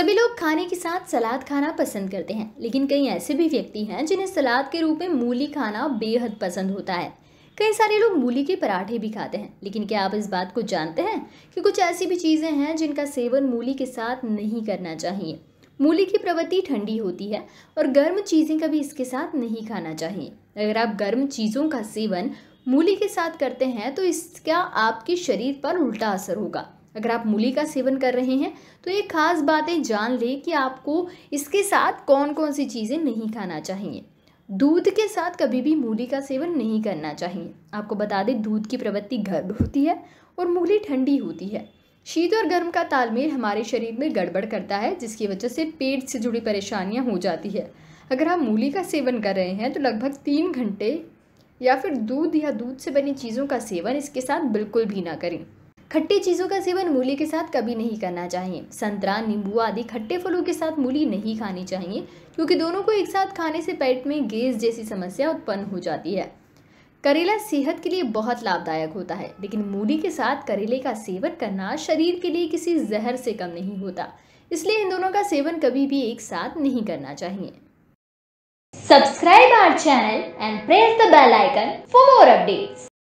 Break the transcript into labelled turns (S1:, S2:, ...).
S1: सभी लोग खाने के साथ सलाद खाना पसंद करते हैं लेकिन कई ऐसे भी व्यक्ति हैं जिन्हें सलाद के रूप में मूली खाना बेहद पसंद होता है कई सारे लोग मूली के पराठे भी खाते हैं लेकिन क्या आप इस बात को जानते हैं कि कुछ ऐसी भी चीज़ें हैं जिनका सेवन मूली के साथ नहीं करना चाहिए मूली की प्रवृत्ति ठंडी होती है और गर्म चीज़ें कभी इसके साथ नहीं खाना चाहिए अगर आप गर्म चीज़ों का सेवन मूली के साथ करते हैं तो इसका आपके शरीर पर उल्टा असर होगा अगर आप मूली का सेवन कर रहे हैं तो ये खास बातें जान लें कि आपको इसके साथ कौन कौन सी चीज़ें नहीं खाना चाहिए दूध के साथ कभी भी मूली का सेवन नहीं करना चाहिए आपको बता दें दूध की प्रवृत्ति गर्म होती है और मूली ठंडी होती है शीत और गर्म का तालमेल हमारे शरीर में गड़बड़ करता है जिसकी वजह से पेट से जुड़ी परेशानियां हो जाती है अगर आप मूली का सेवन कर रहे हैं तो लगभग तीन घंटे या फिर दूध या दूध से बनी चीज़ों का सेवन इसके साथ बिल्कुल भी ना करें खट्टी चीज़ों का सेवन मूली के साथ कभी नहीं करना चाहिए संतरा नींबू आदि खट्टे फलों के साथ मूली नहीं खानी चाहिए क्योंकि दोनों को एक साथ खाने से पेट में गैस जैसी समस्या उत्पन्न हो जाती है करेला सेहत के लिए बहुत लाभदायक होता है लेकिन मूली के साथ करेले का सेवन करना शरीर के लिए किसी जहर से कम नहीं होता इसलिए इन दोनों का सेवन कभी भी एक साथ नहीं करना चाहिए subscribe our channel and press the bell icon for more updates